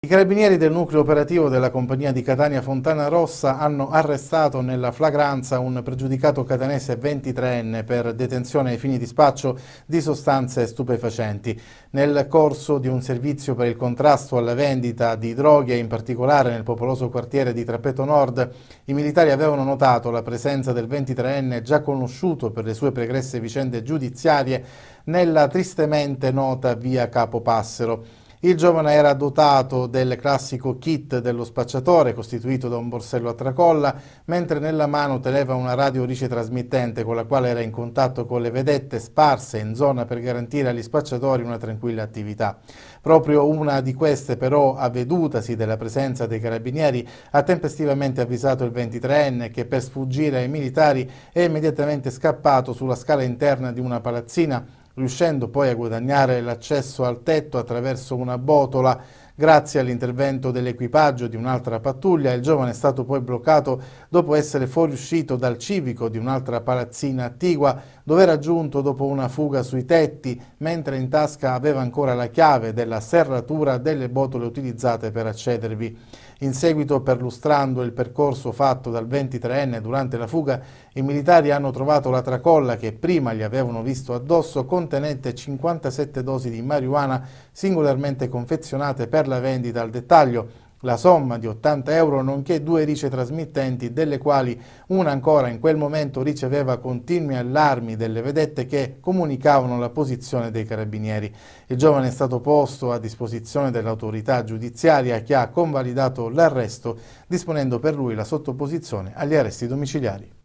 I carabinieri del nucleo operativo della compagnia di Catania Fontana Rossa hanno arrestato nella flagranza un pregiudicato catanese 23enne per detenzione ai fini di spaccio di sostanze stupefacenti. Nel corso di un servizio per il contrasto alla vendita di droghe, in particolare nel popoloso quartiere di Trappeto Nord, i militari avevano notato la presenza del 23enne già conosciuto per le sue pregresse vicende giudiziarie nella tristemente nota via Capopassero. Il giovane era dotato del classico kit dello spacciatore, costituito da un borsello a tracolla, mentre nella mano teneva una radio ricetrasmittente con la quale era in contatto con le vedette sparse in zona per garantire agli spacciatori una tranquilla attività. Proprio una di queste però, avvedutasi della presenza dei carabinieri, ha tempestivamente avvisato il 23enne che per sfuggire ai militari è immediatamente scappato sulla scala interna di una palazzina riuscendo poi a guadagnare l'accesso al tetto attraverso una botola Grazie all'intervento dell'equipaggio di un'altra pattuglia, il giovane è stato poi bloccato dopo essere fuoriuscito dal civico di un'altra palazzina attigua, dove era giunto dopo una fuga sui tetti, mentre in tasca aveva ancora la chiave della serratura delle botole utilizzate per accedervi. In seguito, perlustrando il percorso fatto dal 23enne durante la fuga, i militari hanno trovato la tracolla che prima gli avevano visto addosso contenente 57 dosi di marijuana singolarmente confezionate per la vendita al dettaglio. La somma di 80 euro nonché due rice trasmittenti, delle quali una ancora in quel momento riceveva continui allarmi delle vedette che comunicavano la posizione dei carabinieri. Il giovane è stato posto a disposizione dell'autorità giudiziaria che ha convalidato l'arresto disponendo per lui la sottoposizione agli arresti domiciliari.